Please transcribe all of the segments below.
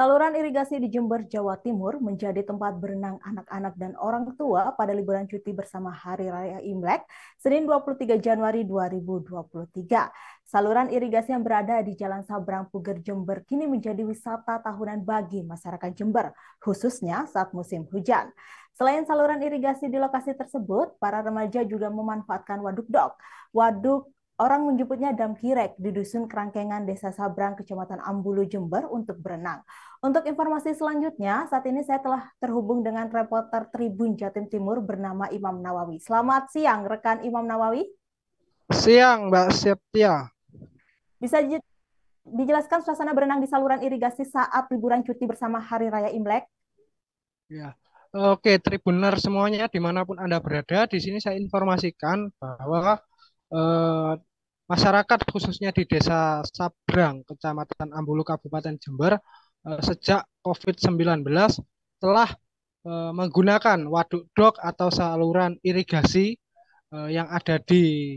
Saluran irigasi di Jember, Jawa Timur menjadi tempat berenang anak-anak dan orang tua pada liburan cuti bersama Hari Raya Imlek, Senin 23 Januari 2023. Saluran irigasi yang berada di Jalan Sabrang Puger Jember kini menjadi wisata tahunan bagi masyarakat Jember, khususnya saat musim hujan. Selain saluran irigasi di lokasi tersebut, para remaja juga memanfaatkan waduk dok. Waduk Orang menyebutnya damkirek di dusun Kerangkengan Desa Sabrang, Kecamatan Ambulu, Jember untuk berenang. Untuk informasi selanjutnya, saat ini saya telah terhubung dengan reporter Tribun Jatim Timur bernama Imam Nawawi. Selamat siang, rekan Imam Nawawi. Siang, Mbak Septia. Bisa dijelaskan suasana berenang di saluran irigasi saat liburan cuti bersama Hari Raya Imlek? Ya, Oke, Tribuner semuanya dimanapun Anda berada, di sini saya informasikan bahwa eh, masyarakat khususnya di Desa Sabrang, Kecamatan Ambulu, Kabupaten Jember, eh, sejak COVID-19 telah eh, menggunakan waduk dok atau saluran irigasi eh, yang ada di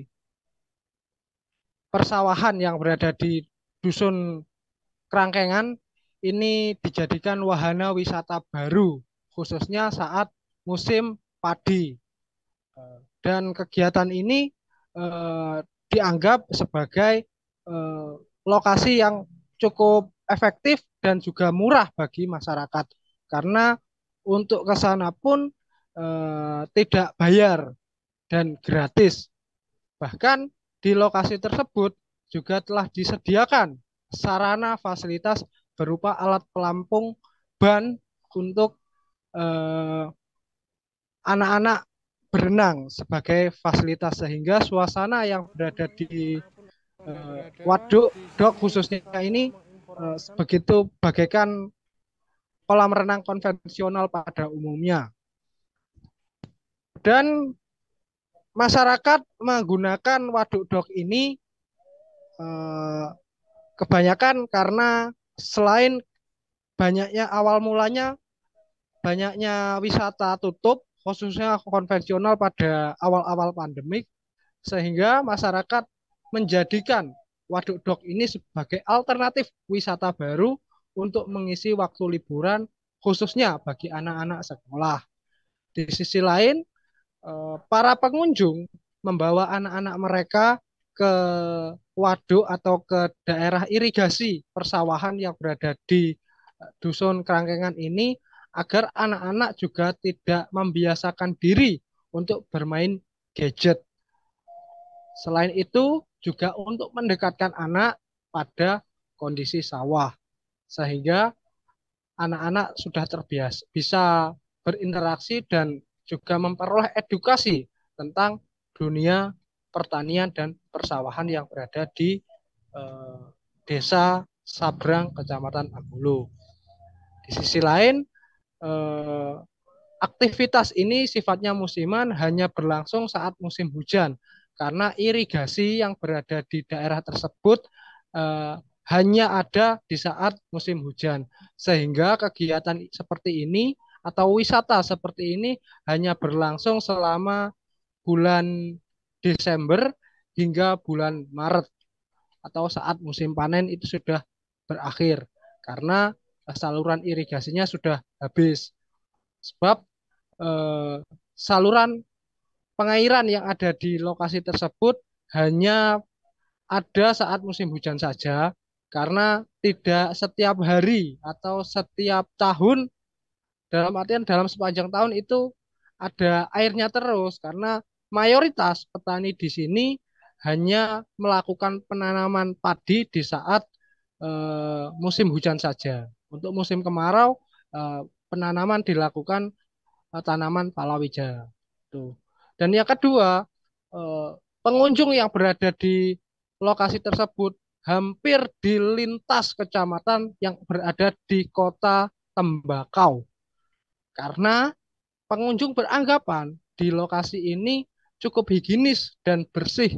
persawahan yang berada di dusun Kerangkengan ini dijadikan wahana wisata baru khususnya saat musim padi dan kegiatan ini dianggap sebagai eh, lokasi yang cukup efektif dan juga murah bagi masyarakat karena untuk ke sana pun eh, tidak bayar dan gratis. Bahkan di lokasi tersebut juga telah disediakan sarana fasilitas berupa alat pelampung ban untuk eh, anak-anak eh, anak -anak berenang sebagai fasilitas sehingga suasana yang berada di uh, waduk dok khususnya ini uh, begitu bagaikan kolam renang konvensional pada umumnya dan masyarakat menggunakan waduk dok ini uh, kebanyakan karena selain banyaknya awal mulanya banyaknya wisata tutup khususnya konvensional pada awal-awal pandemik sehingga masyarakat menjadikan waduk dok ini sebagai alternatif wisata baru untuk mengisi waktu liburan khususnya bagi anak-anak sekolah. Di sisi lain, eh, para pengunjung membawa anak-anak mereka ke waduk atau ke daerah irigasi persawahan yang berada di eh, dusun Kerangkengan ini agar anak-anak juga tidak membiasakan diri untuk bermain gadget. Selain itu, juga untuk mendekatkan anak pada kondisi sawah, sehingga anak-anak sudah terbiasa bisa berinteraksi dan juga memperoleh edukasi tentang dunia pertanian dan persawahan yang berada di eh, desa Sabrang, Kecamatan Agulu. Di sisi lain, Eh, aktivitas ini sifatnya musiman hanya berlangsung saat musim hujan karena irigasi yang berada di daerah tersebut eh, hanya ada di saat musim hujan sehingga kegiatan seperti ini atau wisata seperti ini hanya berlangsung selama bulan Desember hingga bulan Maret atau saat musim panen itu sudah berakhir karena Eh, saluran irigasinya sudah habis. Sebab eh, saluran pengairan yang ada di lokasi tersebut hanya ada saat musim hujan saja karena tidak setiap hari atau setiap tahun dalam artian dalam sepanjang tahun itu ada airnya terus karena mayoritas petani di sini hanya melakukan penanaman padi di saat e, musim hujan saja. Untuk musim kemarau eh, penanaman dilakukan eh, tanaman palawija. Tuh. Dan yang kedua, eh, pengunjung yang berada di lokasi tersebut hampir dilintas kecamatan yang berada di kota tembakau. Karena pengunjung beranggapan di lokasi ini cukup higienis dan bersih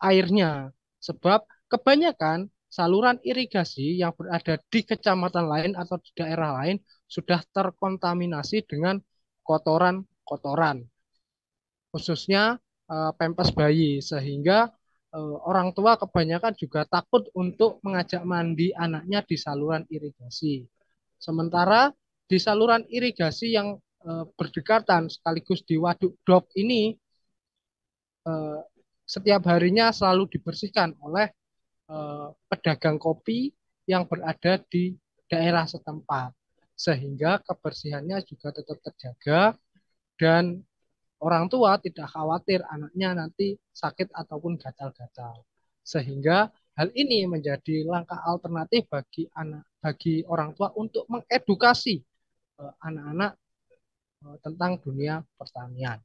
airnya sebab kebanyakan saluran irigasi yang berada di kecamatan lain atau di daerah lain sudah terkontaminasi dengan kotoran-kotoran, khususnya uh, pempes bayi, sehingga uh, orang tua kebanyakan juga takut untuk mengajak mandi anaknya di saluran irigasi. Sementara di saluran irigasi yang uh, berdekatan sekaligus di waduk dok ini setiap harinya selalu dibersihkan oleh Eh, pedagang kopi yang berada di daerah setempat sehingga kebersihannya juga tetap terjaga dan orang tua tidak khawatir anaknya nanti sakit ataupun gatal-gatal sehingga hal ini menjadi langkah alternatif bagi anak bagi orang tua untuk mengedukasi eh, anak-anak eh, tentang dunia pertanian.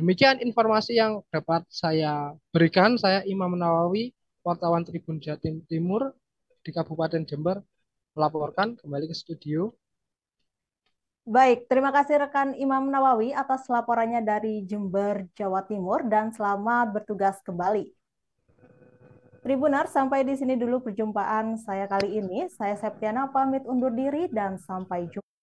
Demikian informasi yang dapat saya berikan. Saya Imam Nawawi wartawan Tribun Jatim Timur di Kabupaten Jember melaporkan kembali ke studio. Baik, terima kasih rekan Imam Nawawi atas laporannya dari Jember, Jawa Timur dan selamat bertugas kembali. Tribunar, sampai di sini dulu perjumpaan saya kali ini. Saya Septiana pamit undur diri dan sampai jumpa.